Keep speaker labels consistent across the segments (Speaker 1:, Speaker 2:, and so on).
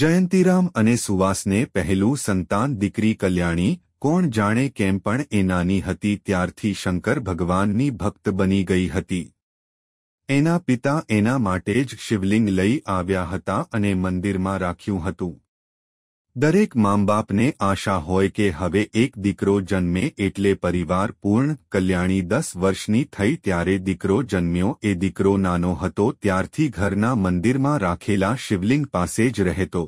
Speaker 1: જયંતીરામ અને સુવાસને પહેલું સંતાન દીકરી કલ્યાણી કોણ જાણે કેમ પણ એ નાની હતી ત્યારથી શંકર ભગવાનની ભક્ત બની ગઈ હતી એના પિતા એના માટે જ શિવલિંગ લઈ આવ્યા હતા અને મંદિરમાં રાખ્યું હતું દરેક માંબાપને આશા હોય કે હવે એક દીકરો જન્મે એટલે પરિવાર પૂર્ણ કલ્યાણી દસ વર્ષની થઈ ત્યારે દીકરો જન્મ્યો એ દીકરો નાનો હતો ત્યારથી ઘરના મંદિરમાં રાખેલા શિવલિંગ પાસે જ રહેતો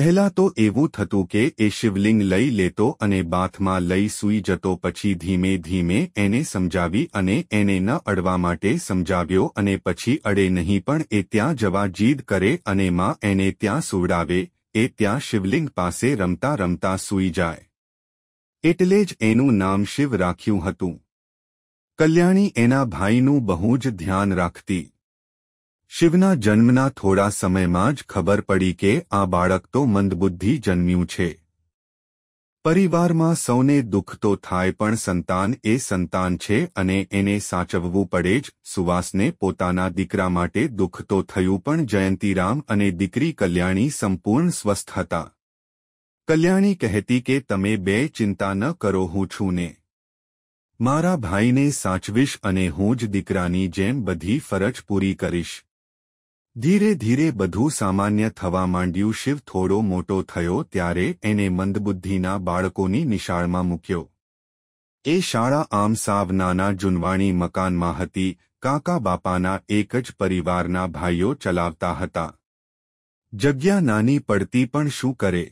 Speaker 1: પહેલા તો એવું થતું કે એ શિવલિંગ લઈ લેતો અને બાથમાં લઈ સૂઈ જતો પછી ધીમે ધીમે એને સમજાવી અને એને ન અડવા માટે સમજાવ્યો અને પછી અડે નહીં પણ એ ત્યાં જવા જીદ કરે અને માં એને ત્યાં સુવડાવે એ ત્યાં શિવલિંગ પાસે રમતા રમતા સૂઈ જાય એટલે જ એનું નામ શિવ રાખ્યું હતું કલ્યાણી એના ભાઈનું બહુ જ ધ્યાન રાખતી શિવના જન્મના થોડા સમયમાં જ ખબર પડી કે આ બાળક તો મંદબુદ્ધિ જન્મ્યું છે પરિવારમાં સૌને દુઃખ તો થાય પણ સંતાન એ સંતાન છે અને એને સાચવવું પડે જ સુવાસને પોતાના દીકરા માટે દુઃખ તો થયું પણ જયંતીરામ અને દીકરી કલ્યાણી સંપૂર્ણ સ્વસ્થ હતા કલ્યાણી કહેતી કે તમે બે ચિંતા ન કરો હું છું ને મારા ભાઈને સાચવીશ અને હું જ દીકરાની જેમ બધી ફરજ પૂરી કરીશ ધીરે ધીરે બધું સામાન્ય થવા માંડ્યું શિવ થોડો મોટો થયો ત્યારે એને મંદબુદ્ધિના બાળકોની નિશાળમાં મૂક્યો એ શાળા આમ સાવ નાના જુનવાણી મકાનમાં હતી કાકા બાપાના એક જ પરિવારના ભાઈઓ ચલાવતા હતા જગ્યા નાની પડતી પણ શું કરે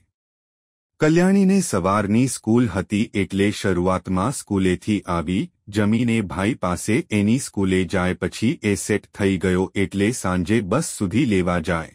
Speaker 1: કલ્યાણીને સવારની સ્કૂલ હતી એટલે શરૂઆતમાં સ્કૂલેથી આવી જમીને ભાઈ પાસે એની સ્કૂલે જાય પછી એ સેટ થઈ ગયો એટલે સાંજે બસ સુધી લેવા જાય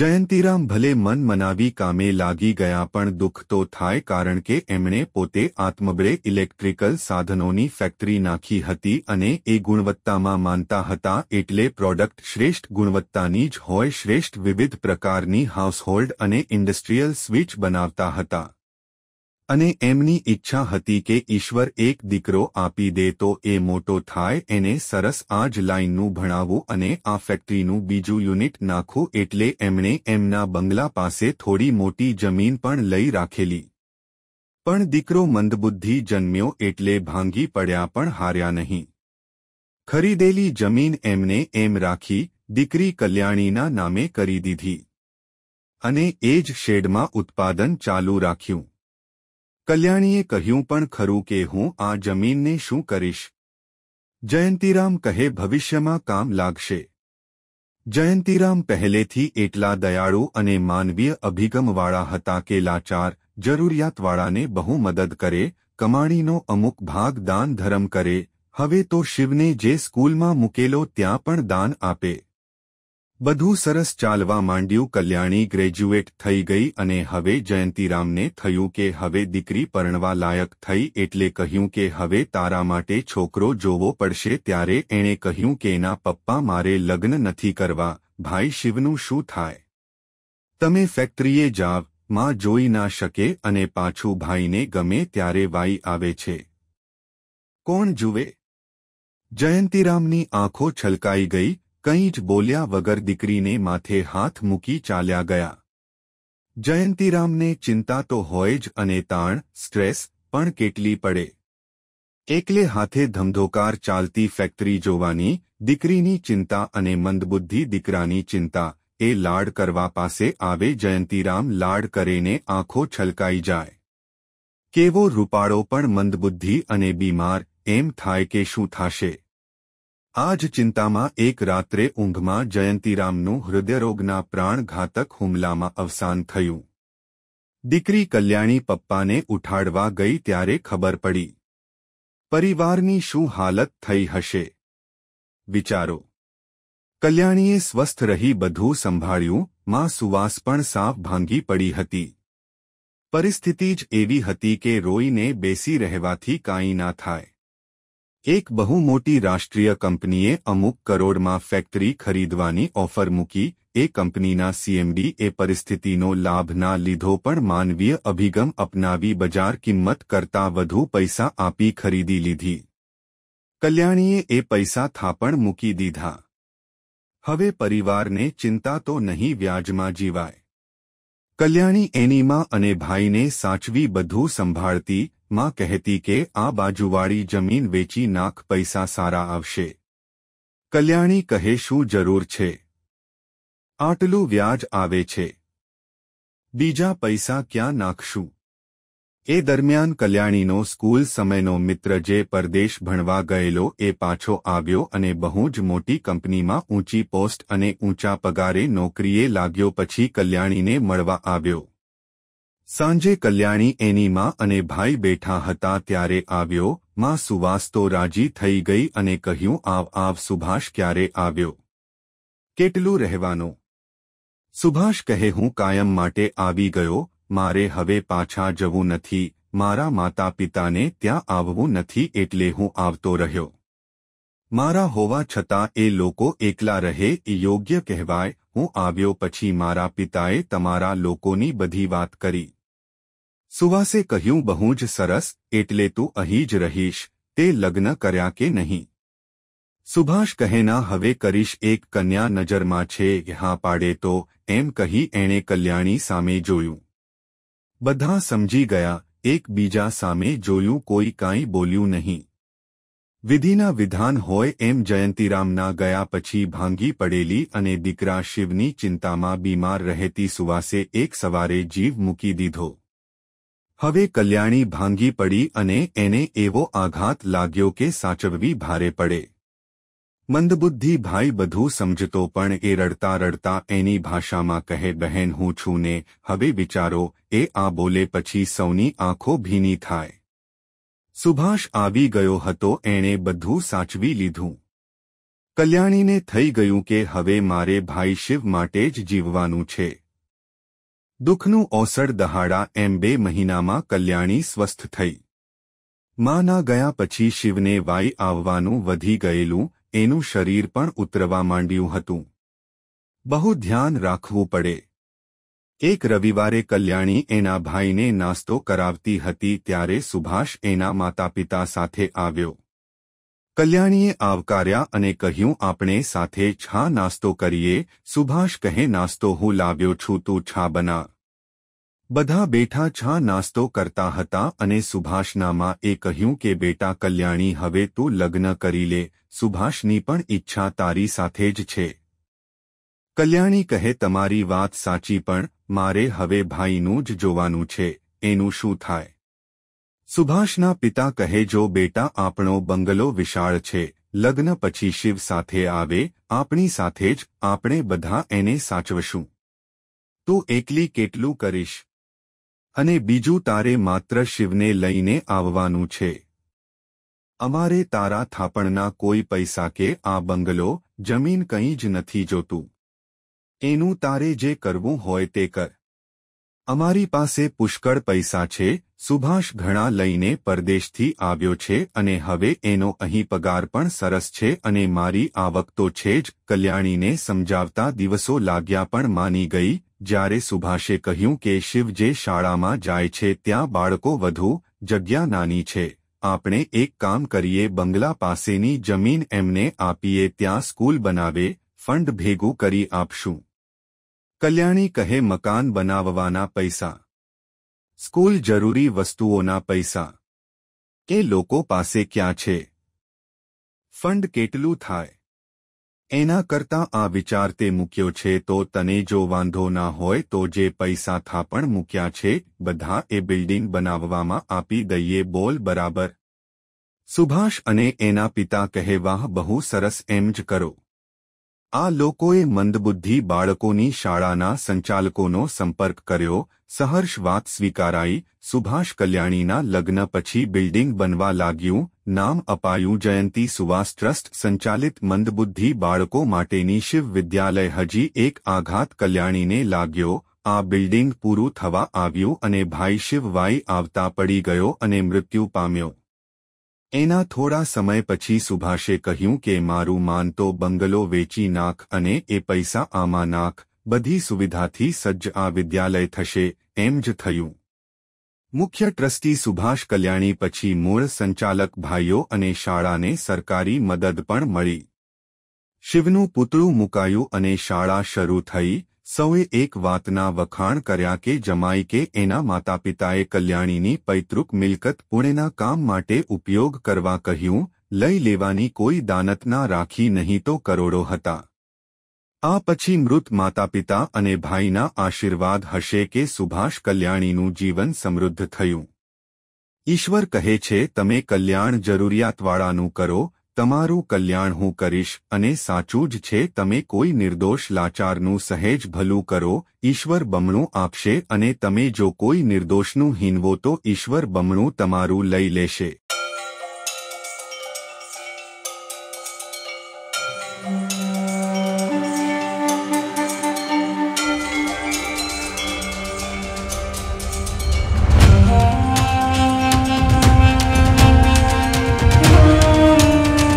Speaker 1: જયંતીરામ ભલે મન મનાવી કામે લાગી ગયા પણ દુઃખ તો થાય કારણ કે એમણે પોતે આત્મબ્રે ઇલેક્ટ્રિકલ સાધનોની ફેક્ટરી નાખી હતી અને એ ગુણવત્તામાં માનતા હતા એટલે પ્રોડક્ટ શ્રેષ્ઠ ગુણવત્તાની જ હોય શ્રેષ્ઠ વિવિધ પ્રકારની હાઉસહોલ્ડ અને ઇન્ડસ્ટ્રીયલ સ્વિચ બનાવતા હતા અને એમની ઈચ્છા હતી કે ઈશ્વર એક દીકરો આપી દે તો એ મોટો થાય એને સરસ આ જ લાઇનનું ભણાવવું અને આ ફેક્ટરીનું બીજું યુનિટ નાખવું એટલે એમણે એમના બંગલા પાસે થોડી મોટી જમીન પણ લઈ રાખેલી પણ દીકરો મંદબુદ્ધિ જન્મ્યો એટલે ભાંગી પડ્યા પણ હાર્યા નહીં ખરીદેલી જમીન એમને એમ રાખી દીકરી કલ્યાણીના નામે કરી દીધી અને એ જ શેડમાં ઉત્પાદન ચાલુ રાખ્યું કલ્યાણીએ કહ્યું પણ ખરું કે હું આ જમીનને શું કરીશ જયંતીરામ કહે ભવિષ્યમાં કામ લાગશે જયંતીરામ પહેલેથી એટલા દયાળુ અને માનવીય અભિગમવાળા હતા કે લાચાર જરૂરિયાતવાળાને બહુ મદદ કરે કમાણીનો અમુક ભાગ દાન ધરમ કરે હવે તો શિવને જે સ્કૂલમાં મૂકેલો ત્યાં પણ દાન આપે બધું સરસ ચાલવા માંડ્યું કલ્યાણી ગ્રેજ્યુએટ થઈ ગઈ અને હવે જયંતીરામને થયું કે હવે દીકરી પરણવા લાયક થઈ એટલે કહ્યું કે હવે તારા માટે છોકરો જોવો પડશે ત્યારે એણે કહ્યું કે એના પપ્પા મારે લગ્ન નથી કરવા ભાઈ શિવનું શું થાય તમે ફેક્ટરીએ જાવ માં જોઈ ના શકે અને પાછું ભાઈને ગમે ત્યારે વાઈ આવે છે કોણ જુએ જયંતીરામની આંખો છલકાઈ ગઈ કંઈ જ બોલ્યા વગર દીકરીને માથે હાથ મૂકી ચાલ્યા ગયા જયંતીરામને ચિંતા તો હોય જ અને તાણ સ્ટ્રેસ પણ કેટલી પડે એકલે હાથે ધમધોકાર ચાલતી ફેક્ટરી જોવાની દીકરીની ચિંતા અને મંદબુદ્ધિ દીકરાની ચિંતા એ લાડ કરવા પાસે આવે જયંતીરામ લાડ કરેને આંખો છલકાઈ જાય કેવો રૂપાળો પણ મંદબુદ્ધિ અને બીમાર એમ થાય કે શું થાશે આજ ચિંતામાં એક રાત્રે ઊંઘમાં જયંતીરામનું હૃદયરોગના પ્રાણઘાતક હુમલામાં અવસાન થયું દીકરી કલ્યાણી પપ્પાને ઉઠાડવા ગઈ ત્યારે ખબર પડી પરિવારની શું હાલત થઈ હશે વિચારો કલ્યાણીએ સ્વસ્થ રહી બધું સંભાળ્યું માં સુવાસ પણ સાફ ભાંગી પડી હતી પરિસ્થિતિ જ એવી હતી કે રોઈને બેસી રહેવાથી કાંઈ ના થાય એક બહુ મોટી રાષ્ટ્રીય કંપનીએ અમુક કરોડમાં ફેક્ટરી ખરીદવાની ઓફર મૂકી એ કંપનીના સીએમડી એ પરિસ્થિતિનો લાભ ના લીધો પણ માનવીય અભિગમ અપનાવી બજાર કિંમત કરતાં વધુ પૈસા આપી ખરીદી લીધી કલ્યાણીએ એ પૈસા થાપણ મૂકી દીધા હવે પરિવારને ચિંતા તો નહીં વ્યાજમાં જીવાય કલ્યાણી એનીમાં અને ભાઈને સાચવી બધું સંભાળતી માં કહેતી કે આ બાજુવાળી જમીન વેચી નાખ પૈસા સારા આવશે કલ્યાણી કહે શું જરૂર છે આટલું વ્યાજ આવે છે બીજા પૈસા ક્યાં નાખશું એ દરમિયાન કલ્યાણીનો સ્કૂલ સમયનો મિત્ર જે પરદેશ ભણવા ગયેલો એ પાછો આવ્યો અને બહુ જ મોટી કંપનીમાં ઊંચી પોસ્ટ અને ઊંચા પગારે નોકરીએ લાગ્યો પછી કલ્યાણીને મળવા આવ્યો સાંજે કલ્યાણી એની માં અને ભાઈ બેઠા હતા ત્યારે આવ્યો માં સુવાસ તો રાજી થઈ ગઈ અને કહ્યું આવ આવ સુભાષ ક્યારે આવ્યો કેટલું રહેવાનું સુભાષ કહે હું કાયમ માટે આવી ગયો મારે હવે પાછા જવું નથી મારા માતા પિતાને ત્યાં આવવું નથી એટલે હું આવતો રહ્યો મારા હોવા છતાં એ લોકો એકલા રહે યોગ્ય કહેવાય હું આવ્યો પછી મારા પિતાએ તમારા લોકોની બધી વાત કરી सुवा से कहियूं बहुज सरस एटले तू अहीज रहीश ते लग्न कर्या के नहीं सुभाष कहेना हवे करीश एक कन्या नजर मा छे यहां पाड़े तो एम कही एणे कल्याणी सामे जोयू बधा समझी गया एक बीजा सामे जोयू कोई काई बोलू नहीं विधिना विधान होय एम जयंतीरामना गया पची भांगी पड़ेली अने दीकरा शिवनी में बीमार रहती सुवासे एक सवारे जीव मुकी दीधो હવે કલ્યાણી ભાંગી પડી અને એને એવો આઘાત લાગ્યો કે સાચવવી ભારે પડે મંદબુદ્ધિ ભાઈ બધું સમજતો પણ એ રડતા રડતા એની ભાષામાં કહે બહેન હું છું ને હવે વિચારો એ આ બોલે પછી સૌની આંખો ભીની થાય સુભાષ આવી ગયો હતો એણે બધું સાચવી લીધું કલ્યાણીને થઈ ગયું કે હવે મારે ભાઈ શિવ માટે જ જીવવાનું છે દુઃખનું ઓસડ દહાડા એમ બે મહિનામાં કલ્યાણી સ્વસ્થ થઈ માના ગયા પછી શિવને વાઈ આવવાનું વધી ગયેલું એનું શરીર પણ ઉતરવા માંડ્યું હતું બહુ ધ્યાન રાખવું પડે એક રવિવારે કલ્યાણી એના ભાઈને નાસ્તો કરાવતી હતી ત્યારે સુભાષ એના માતાપિતા સાથે આવ્યો કલ્યાણીએ આવકાર્યા અને કહ્યું આપણે સાથે છા નાસ્તો કરીએ સુભાષ કહે નાસ્તો હું લાવ્યો છું તું છા બના બધા બેઠા છા નાસ્તો કરતા હતા અને સુભાષનામાં એ કહ્યું કે બેટા કલ્યાણી હવે તું લગ્ન કરી લે સુભાષની પણ ઈચ્છા તારી સાથે જ છે કલ્યાણી કહે તમારી વાત સાચી પણ મારે હવે ભાઈનું જ જોવાનું છે એનું શું થાય સુભાષના પિતા કહે જો બેટા આપણો બંગલો વિશાળ છે લગ્ન પછી શિવ સાથે આવે આપણી સાથે જ આપણે બધા એને સાચવશું તું એકલી કેટલું કરીશ અને બીજું તારે માત્ર શિવને લઈને આવવાનું છે અમારે તારા થાપણના કોઈ પૈસા કે આ બંગલો જમીન કંઈ જ નથી જોતું એનું તારે જે કરવું હોય તે કર અમારી પાસે પુષ્કળ પૈસા છે સુભાષ ઘણા લઈને પરદેશથી આવ્યો છે અને હવે એનો અહીં પગાર પણ સરસ છે અને મારી આવક તો છે જ કલ્યાણીને સમજાવતા દિવસો લાગ્યા પણ માની ગઈ જ્યારે સુભાષે કહ્યું કે શિવ જે શાળામાં જાય છે ત્યાં બાળકો વધુ જગ્યા નાની છે આપણે એક કામ કરીએ બંગલા પાસેની જમીન એમને આપીએ ત્યાં સ્કૂલ બનાવે ફંડ ભેગું કરી આપશું કલ્યાણી કહે મકાન બનાવવાના પૈસા સ્કૂલ જરૂરી વસ્તુઓના પૈસા કે લોકો પાસે ક્યાં છે ફંડ કેટલું થાય એના કરતા આ વિચાર તે મૂક્યો છે તો તને જો વાંધો ના હોય તો જે પૈસા થાપણ મૂક્યા છે બધા એ બિલ્ડિંગ બનાવવામાં આપી દઈએ બોલ બરાબર સુભાષ અને એના પિતા કહેવાહ બહુ સરસ એમ જ કરો આ લોકોએ મંદબુદ્ધિ બાળકોની શાળાના સંચાલકોનો સંપર્ક કર્યો સહર્ષ વાત સ્વીકારાઈ સુભાષ કલ્યાણીના લગ્ન પછી બિલ્ડિંગ બનવા લાગ્યું નામ અપાયું જયંતી સુવાસ ટ્રસ્ટ સંચાલિત મંદબુદ્ધિ બાળકો માટેની શિવ વિદ્યાલય હજી એક આઘાત કલ્યાણીને લાગ્યો આ બિલ્ડિંગ પૂરું થવા આવ્યું અને ભાઈ શિવ વાઈ આવતા પડી ગયો અને મૃત્યુ પામ્યો એના થોડા સમય પછી સુભાષે કહ્યું કે મારું માન તો બંગલો વેચી નાખ અને એ પૈસા આમાં નાખ બધી સુવિધાથી સજ્જ આ વિદ્યાલય થશે એમ જ થયું મુખ્ય ટ્રસ્ટી સુભાષ કલ્યાણી પછી મૂળ સંચાલક ભાઈઓ અને શાળાને સરકારી મદદ પણ મળી શિવનું પુતળું મુકાયું અને શાળા શરૂ થઈ સૌએ એક વાતના વખાણ કર્યા કે જમાઈકે એના માતાપિતાએ કલ્યાણીની પૈતૃક મિલકત પુણેના કામ માટે ઉપયોગ કરવા કહ્યું લઈ લેવાની કોઈ દાનત રાખી નહીં તો કરોડો હતા આ પછી મૃત માતાપિતા અને ભાઈના આશીર્વાદ હશે કે સુભાષ કલ્યાણીનું જીવન સમૃદ્ધ થયું ઈશ્વર કહે છે તમે કલ્યાણ જરૂરિયાતવાળાનું કરો તમારું કલ્યાણ હું કરીશ અને સાચું જ છે તમે કોઈ નિર્દોષ લાચારનું સહેજ ભલું કરો ઈશ્વર બમણું આપશે અને તમે જો કોઈ નિર્દોષનું હીનવો તો ઈશ્વર બમણું તમારું લઈ લેશે